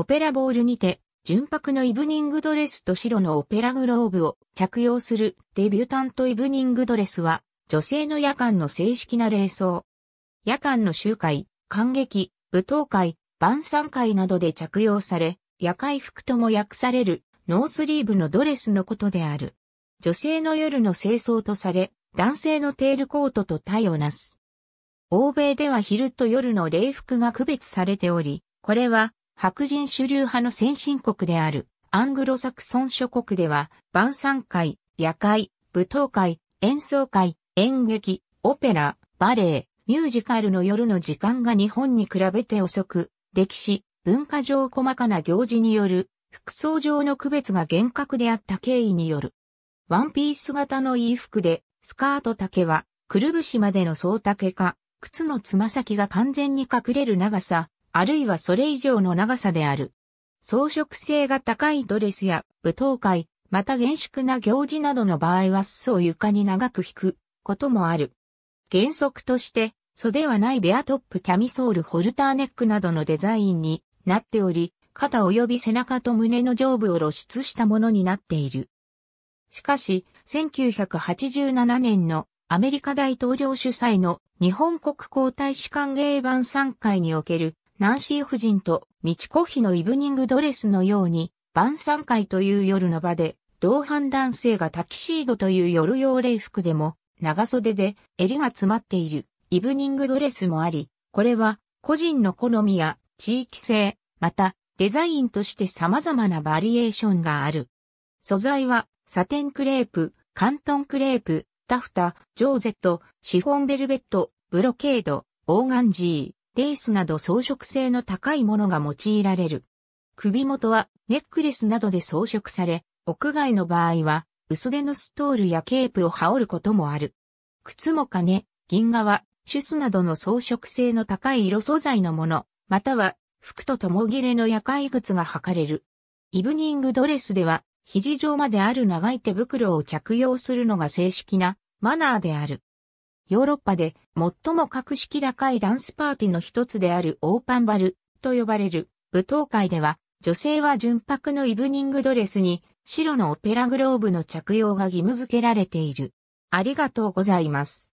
オペラボールにて、純白のイブニングドレスと白のオペラグローブを着用するデビュータントイブニングドレスは、女性の夜間の正式な礼装。夜間の集会、観劇、舞踏会、晩餐会などで着用され、夜会服とも訳されるノースリーブのドレスのことである。女性の夜の清掃とされ、男性のテールコートと対をなす。欧米では昼と夜の礼服が区別されており、これは白人主流派の先進国であるアングロサクソン諸国では、晩餐会、夜会、舞踏会、演奏会、演劇、オペラ、バレエ、ミュージカルの夜の時間が日本に比べて遅く、歴史、文化上細かな行事による服装上の区別が厳格であった経緯による。ワンピース型の衣服で、スカート丈は、くるぶしまでの総丈か、靴のつま先が完全に隠れる長さ、あるいはそれ以上の長さである。装飾性が高いドレスや舞踏会、また厳粛な行事などの場合は裾を床に長く引くこともある。原則として袖はないベアトップキャミソールホルターネックなどのデザインになっており、肩及び背中と胸の上部を露出したものになっている。しかし、1987年のアメリカ大統領主催の日本国交大使館芸版3会におけるナンシー夫人とミチコ妃のイブニングドレスのように、晩餐会という夜の場で、同伴男性がタキシードという夜用礼服でも、長袖で襟が詰まっているイブニングドレスもあり、これは個人の好みや地域性、またデザインとして様々なバリエーションがある。素材はサテンクレープ、カントンクレープ、タフタ、ジョーゼット、シフォンベルベット、ブロケード、オーガンジー。レースなど装飾性の高いものが用いられる。首元はネックレスなどで装飾され、屋外の場合は薄手のストールやケープを羽織ることもある。靴も金、銀は、シュスなどの装飾性の高い色素材のもの、または服と共切れの夜会靴が履かれる。イブニングドレスでは、肘上まである長い手袋を着用するのが正式なマナーである。ヨーロッパで最も格式高いダンスパーティーの一つであるオーパンバルと呼ばれる舞踏会では女性は純白のイブニングドレスに白のオペラグローブの着用が義務付けられている。ありがとうございます。